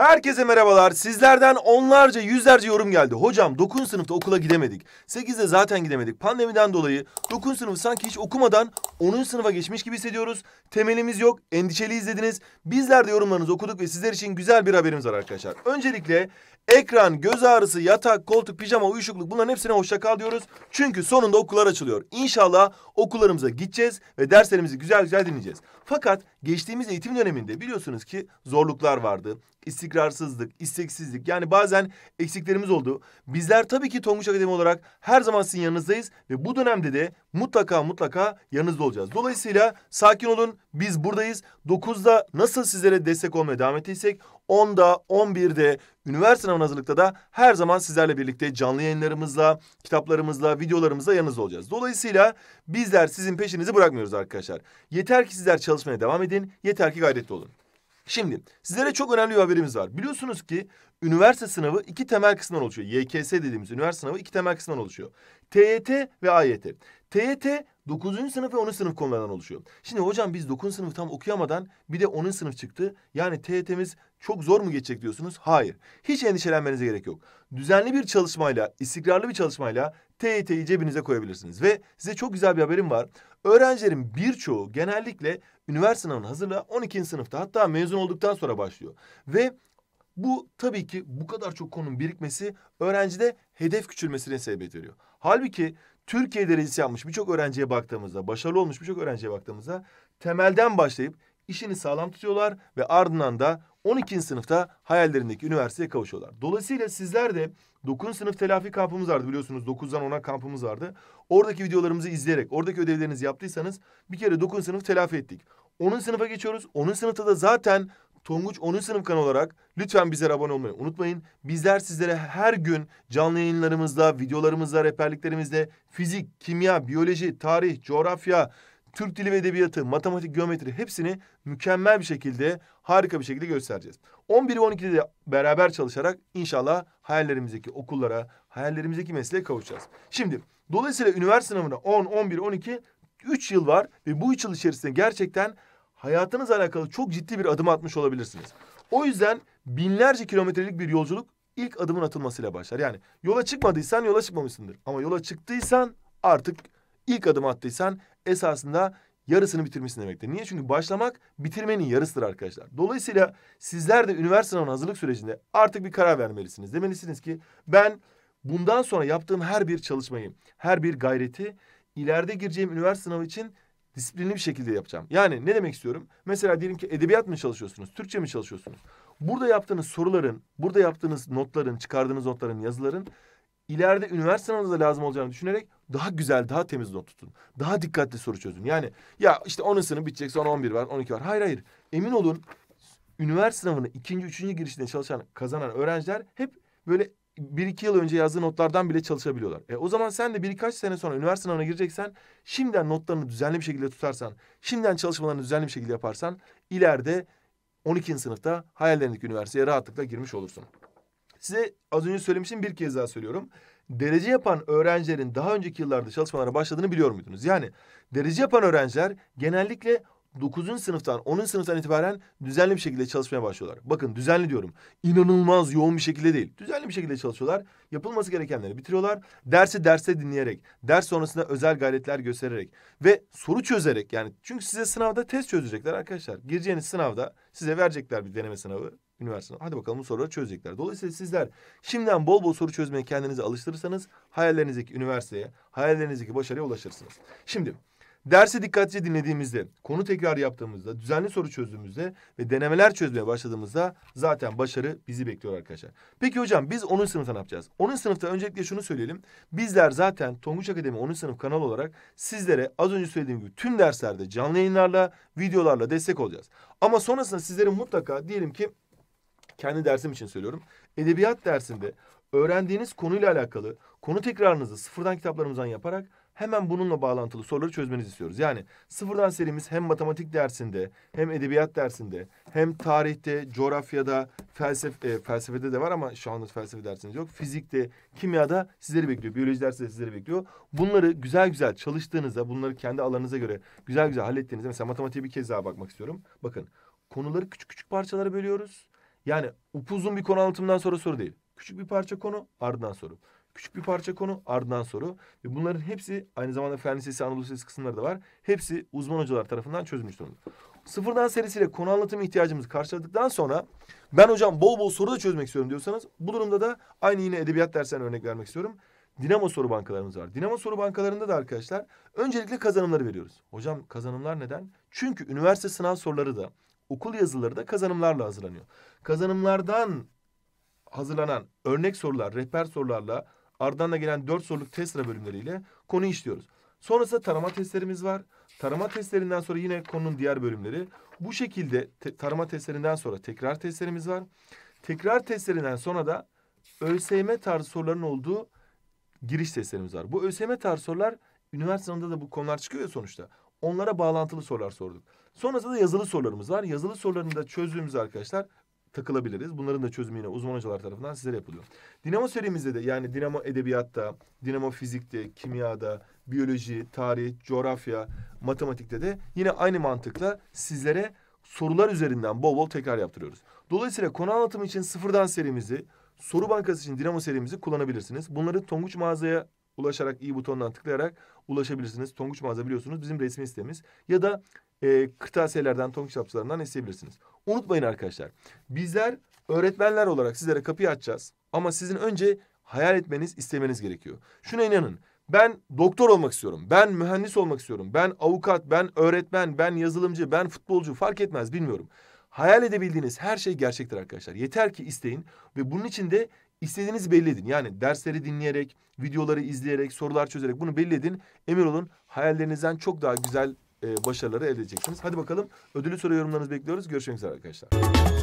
Herkese merhabalar. Sizlerden onlarca, yüzlerce yorum geldi. Hocam 9. sınıfta okula gidemedik. 8'de zaten gidemedik. Pandemiden dolayı 9. sınıfı sanki hiç okumadan 10. sınıfa geçmiş gibi hissediyoruz. Temelimiz yok. Endişeli izlediniz. Bizler de yorumlarınızı okuduk ve sizler için güzel bir haberimiz var arkadaşlar. Öncelikle ekran, göz ağrısı, yatak, koltuk, pijama, uyuşukluk bunların hepsine hoşça kal diyoruz. Çünkü sonunda okullar açılıyor. İnşallah okullarımıza gideceğiz ve derslerimizi güzel güzel dinleyeceğiz. Fakat geçtiğimiz eğitim döneminde biliyorsunuz ki zorluklar vardı. İstikrarsızlık, isteksizlik yani bazen eksiklerimiz oldu. Bizler tabii ki Tonguç Akademi olarak her zaman sizin yanınızdayız ve bu dönemde de mutlaka mutlaka yanınızda olacağız. Dolayısıyla sakin olun biz buradayız. Dokuzda nasıl sizlere destek olmaya devam ettiysek 10'da, 11'de, üniversite sınavına hazırlıkta da her zaman sizlerle birlikte canlı yayınlarımızla, kitaplarımızla, videolarımızla yanınızda olacağız. Dolayısıyla bizler sizin peşinizi bırakmıyoruz arkadaşlar. Yeter ki sizler çalışmaya devam edin, yeter ki gayretli olun. Şimdi sizlere çok önemli bir haberimiz var. Biliyorsunuz ki üniversite sınavı iki temel kısımdan oluşuyor. YKS dediğimiz üniversite sınavı iki temel kısımdan oluşuyor. TYT ve AYT. TYT 9. sınıf ve 10. sınıf konularından oluşuyor. Şimdi hocam biz 9. sınıfı tam okuyamadan bir de 10. sınıf çıktı. Yani TYT'miz çok zor mu geçecek diyorsunuz? Hayır. Hiç endişelenmenize gerek yok. Düzenli bir çalışmayla, istikrarlı bir çalışmayla TYT'yi cebinize koyabilirsiniz. Ve size çok güzel bir haberim var. Öğrencilerin birçoğu genellikle üniversite sınavına hazırla 12. sınıfta hatta mezun olduktan sonra başlıyor. Ve bu tabii ki bu kadar çok konunun birikmesi öğrencide hedef küçülmesine sebebiyet veriyor. Halbuki Türkiye derecesi yapmış birçok öğrenciye baktığımızda, başarılı olmuş birçok öğrenciye baktığımızda temelden başlayıp işini sağlam tutuyorlar ve ardından da 12. sınıfta hayallerindeki üniversiteye kavuşuyorlar. Dolayısıyla sizler de 9. sınıf telafi kampımız vardı biliyorsunuz. 9'dan 10'a kampımız vardı. Oradaki videolarımızı izleyerek, oradaki ödevlerinizi yaptıysanız bir kere 9. sınıf telafi ettik. 10. sınıfa geçiyoruz. 10. sınıfta da zaten Tonguç 10. sınıf kanalı olarak lütfen bizlere abone olmayı unutmayın. Bizler sizlere her gün canlı yayınlarımızla, videolarımızla, rehberliklerimizle fizik, kimya, biyoloji, tarih, coğrafya, Türk dili ve edebiyatı, matematik, geometri hepsini mükemmel bir şekilde harika bir şekilde göstereceğiz. 11 ve 12'de de beraber çalışarak inşallah hayallerimizdeki okullara, hayallerimizdeki mesleğe kavuşacağız. Şimdi dolayısıyla üniversite sınavına 10, 11, 12 3 yıl var ve bu 3 yıl içerisinde gerçekten hayatınızla alakalı çok ciddi bir adım atmış olabilirsiniz. O yüzden binlerce kilometrelik bir yolculuk ilk adımın atılmasıyla başlar. Yani yola çıkmadıysan yola çıkmamışsındır. Ama yola çıktıysan artık ilk adım attıysan esasında yarısını bitirmişsin demektir. Niye? Çünkü başlamak bitirmenin yarısıdır arkadaşlar. Dolayısıyla sizler de üniversite sınavına hazırlık sürecinde artık bir karar vermelisiniz. Demelisiniz ki ben bundan sonra yaptığım her bir çalışmayı, her bir gayreti ileride gireceğim üniversite sınavı için disiplinli bir şekilde yapacağım. Yani ne demek istiyorum? Mesela diyelim ki edebiyat mı çalışıyorsunuz, Türkçe mi çalışıyorsunuz? Burada yaptığınız soruların, burada yaptığınız notların, çıkardığınız notların, yazıların ileride üniversite sınavınızda lazım olacağını düşünerek daha güzel, daha temiz not tutun. Daha dikkatli soru çözün. Yani ya işte 10 sınıf bitecek sonra 11 var, 12 var. Hayır hayır. Emin olun üniversite sınavını ikinci, üçüncü girişinde çalışan, kazanan öğrenciler hep böyle bir iki yıl önce yazdığı notlardan bile çalışabiliyorlar. E, o zaman sen de birkaç sene sonra üniversite sınavına gireceksen şimdiden notlarını düzenli bir şekilde tutarsan, şimdiden çalışmalarını düzenli bir şekilde yaparsan ileride 12. sınıfta hayallerindeki üniversiteye rahatlıkla girmiş olursun. Size az önce söylemişim bir kez daha söylüyorum derece yapan öğrencilerin daha önceki yıllarda çalışmalara başladığını biliyor muydunuz? Yani derece yapan öğrenciler genellikle 9. sınıftan 10. sınıftan itibaren düzenli bir şekilde çalışmaya başlıyorlar. Bakın düzenli diyorum. İnanılmaz yoğun bir şekilde değil. Düzenli bir şekilde çalışıyorlar. Yapılması gerekenleri bitiriyorlar. Dersi derste dinleyerek, ders sonrasında özel gayretler göstererek ve soru çözerek yani çünkü size sınavda test çözecekler arkadaşlar. Gireceğiniz sınavda size verecekler bir deneme sınavı üniversiteden. Hadi bakalım bu soruları çözecekler. Dolayısıyla sizler şimdiden bol bol soru çözmeye kendinizi alıştırırsanız hayallerinizdeki üniversiteye, hayallerinizdeki başarıya ulaşırsınız. Şimdi dersi dikkatlice dinlediğimizde, konu tekrar yaptığımızda, düzenli soru çözdüğümüzde ve denemeler çözmeye başladığımızda zaten başarı bizi bekliyor arkadaşlar. Peki hocam biz 10. sınıfta ne yapacağız? 10. sınıfta öncelikle şunu söyleyelim. Bizler zaten Tonguç Akademi 10. sınıf kanal olarak sizlere az önce söylediğim gibi tüm derslerde canlı yayınlarla, videolarla destek olacağız. Ama sonrasında sizlerin mutlaka diyelim ki kendi dersim için söylüyorum. Edebiyat dersinde öğrendiğiniz konuyla alakalı konu tekrarınızı sıfırdan kitaplarımızdan yaparak hemen bununla bağlantılı soruları çözmenizi istiyoruz. Yani sıfırdan serimiz hem matematik dersinde, hem edebiyat dersinde, hem tarihte, coğrafyada, felsef e, felsefede de var ama şu anda felsefe dersiniz yok. Fizikte, kimyada sizleri bekliyor. Biyoloji dersi de sizleri bekliyor. Bunları güzel güzel çalıştığınızda, bunları kendi alanınıza göre güzel güzel hallettiğinizde mesela matematiğe bir kez daha bakmak istiyorum. Bakın, konuları küçük küçük parçalara bölüyoruz. Yani upuzun bir konu anlatımından sonra soru değil. Küçük bir parça konu ardından soru. Küçük bir parça konu ardından soru. Ve bunların hepsi aynı zamanda Fen Lisesi, Anadolu Lisesi kısımları da var. Hepsi uzman hocalar tarafından çözülmüş durumda. Sıfırdan serisiyle konu anlatımı ihtiyacımızı karşıladıktan sonra ben hocam bol bol soru da çözmek istiyorum diyorsanız bu durumda da aynı yine edebiyat dersinden örnek vermek istiyorum. Dinamo soru bankalarımız var. Dinamo soru bankalarında da arkadaşlar öncelikle kazanımları veriyoruz. Hocam kazanımlar neden? Çünkü üniversite sınav soruları da Okul yazıları da kazanımlarla hazırlanıyor. Kazanımlardan hazırlanan örnek sorular, rehber sorularla ardından da gelen dört soruluk test sıra bölümleriyle konu işliyoruz. Sonrasında tarama testlerimiz var. Tarama testlerinden sonra yine konunun diğer bölümleri. Bu şekilde te tarama testlerinden sonra tekrar testlerimiz var. Tekrar testlerinden sonra da ÖSYM tarzı soruların olduğu giriş testlerimiz var. Bu ÖSYM tarzı sorular üniversite sınavında da bu konular çıkıyor ya sonuçta. Onlara bağlantılı sorular sorduk. Sonrasında yazılı sorularımız var. Yazılı sorularını da çözdüğümüz arkadaşlar takılabiliriz. Bunların da çözümü yine uzman hocalar tarafından sizlere yapılıyor. Dinamo serimizde de yani dinamo edebiyatta, dinamo fizikte, kimyada, biyoloji, tarih, coğrafya, matematikte de yine aynı mantıkla sizlere sorular üzerinden bol bol tekrar yaptırıyoruz. Dolayısıyla konu anlatımı için sıfırdan serimizi, soru bankası için dinamo serimizi kullanabilirsiniz. Bunları Tonguç mağazaya ulaşarak i butonundan tıklayarak ulaşabilirsiniz. Tonguç mağaza biliyorsunuz bizim resmi sitemiz. Ya da e, kırtasiyelerden, tonguç kitapçılarından isteyebilirsiniz. Unutmayın arkadaşlar. Bizler öğretmenler olarak sizlere kapıyı açacağız. Ama sizin önce hayal etmeniz, istemeniz gerekiyor. Şuna inanın. Ben doktor olmak istiyorum. Ben mühendis olmak istiyorum. Ben avukat, ben öğretmen, ben yazılımcı, ben futbolcu fark etmez bilmiyorum. Hayal edebildiğiniz her şey gerçektir arkadaşlar. Yeter ki isteyin ve bunun için de İstediğiniz belli edin. Yani dersleri dinleyerek, videoları izleyerek, sorular çözerek bunu belli edin. Emin olun hayallerinizden çok daha güzel e, başarıları elde edeceksiniz. Hadi bakalım ödülü soru yorumlarınızı bekliyoruz. Görüşmek üzere arkadaşlar.